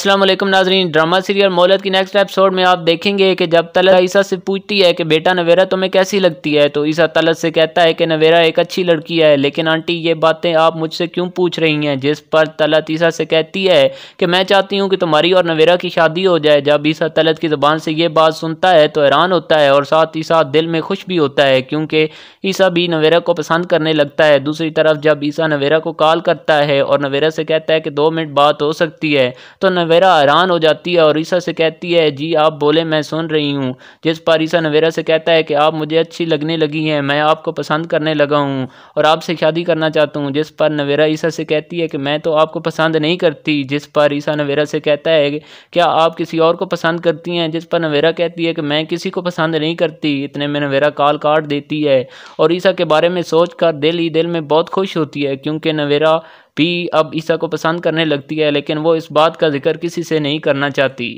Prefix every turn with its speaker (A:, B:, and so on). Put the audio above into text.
A: असलम नाजरीन drama serial मोलत की next episode में आप देखेंगे कि जब तलत ईसा से पूछती है कि बेटा नवेरा तुम्हें कैसी लगती है तो ईसा तलत से कहता है कि नवेरा एक अच्छी लड़की है लेकिन आंटी ये बातें आप मुझसे क्यों पूछ रही हैं जिस पर तलत ईसा से कहती है कि मैं चाहती हूँ कि तुम्हारी और नवेरा की शादी हो जाए जब ईसा तलत की ज़बान से ये बात सुनता है तो हैरान होता है और साथ ही साथ दिल में खुश भी होता है क्योंकि ईसा भी नवेरा को पसंद करने लगता है दूसरी तरफ जब ईसा नवेरा को कॉल करता है और नवेरा से कहता है कि दो मिनट बात हो सकती है तो नवेरा हैरान हो जाती है और ईसा से कहती है जी आप बोले मैं सुन रही हूँ जिस पर ईसा नवेरा से कहता है कि आप मुझे अच्छी लगने लगी हैं मैं आपको पसंद करने लगा हूँ और आपसे शादी करना चाहता हूँ जिस पर नवेरा ईसा से कहती है कि मैं तो आपको पसंद नहीं करती जिस पर ईसा नवेरा से कहता है क्या आप किसी और को पसंद करती हैं जिस पर नवेरा कहती है कि मैं किसी को पसंद नहीं करती इतने में नवेरा काल काट देती है और ईसा के बारे में सोच कर दिल ही दिल में बहुत खुश होती है क्योंकि नवेरा भी अब ईसा को पसंद करने लगती है लेकिन वो इस बात का जिक्र किसी से नहीं करना चाहती